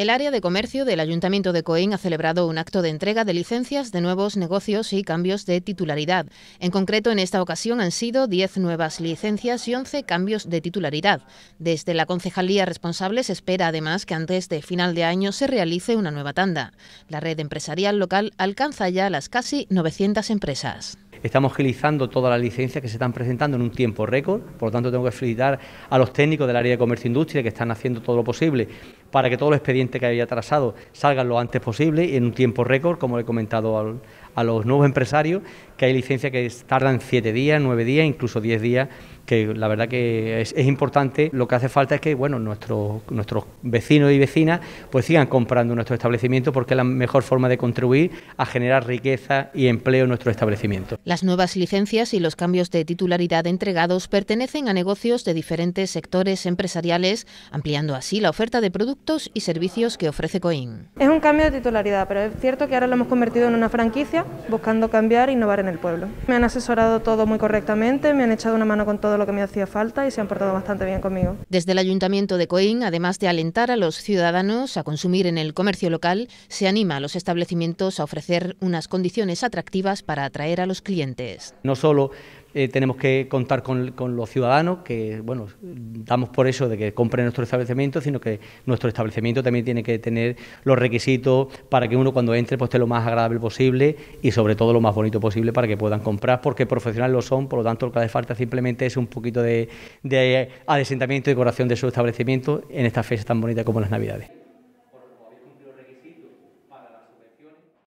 El área de comercio del Ayuntamiento de Coín ha celebrado un acto de entrega de licencias de nuevos negocios y cambios de titularidad. En concreto, en esta ocasión han sido 10 nuevas licencias y 11 cambios de titularidad. Desde la concejalía responsable se espera además que antes de final de año se realice una nueva tanda. La red empresarial local alcanza ya las casi 900 empresas estamos agilizando todas las licencias que se están presentando en un tiempo récord, por lo tanto tengo que felicitar a los técnicos del área de comercio e industria que están haciendo todo lo posible para que todo el expediente que había atrasado salga lo antes posible y en un tiempo récord, como he comentado a los nuevos empresarios, que hay licencias que tardan siete días, nueve días, incluso diez días, que la verdad que es, importante. Lo que hace falta es que bueno, nuestros, nuestros vecinos y vecinas pues sigan comprando nuestro establecimiento porque es la mejor forma de contribuir a generar riqueza y empleo en nuestro establecimiento. Las nuevas licencias y los cambios de titularidad entregados pertenecen a negocios de diferentes sectores empresariales, ampliando así la oferta de productos y servicios que ofrece Coim. Es un cambio de titularidad, pero es cierto que ahora lo hemos convertido en una franquicia, buscando cambiar e innovar en el pueblo. Me han asesorado todo muy correctamente, me han echado una mano con todo lo que me hacía falta y se han portado bastante bien conmigo. Desde el Ayuntamiento de Coin, además de alentar a los ciudadanos a consumir en el comercio local, se anima a los establecimientos a ofrecer unas condiciones atractivas para atraer a los clientes. No solo eh, tenemos que contar con, los ciudadanos, que bueno, damos por eso de que compren nuestro establecimiento, sino que nuestro establecimiento también tiene que tener los requisitos para que uno cuando entre pues, esté lo más agradable posible y sobre todo lo más bonito posible para que puedan comprar, porque profesionales lo son, por lo tanto lo que hace falta simplemente es un poquito de, eh, adesentamiento y decoración de su establecimiento en esta fecha tan bonita como las Navidades.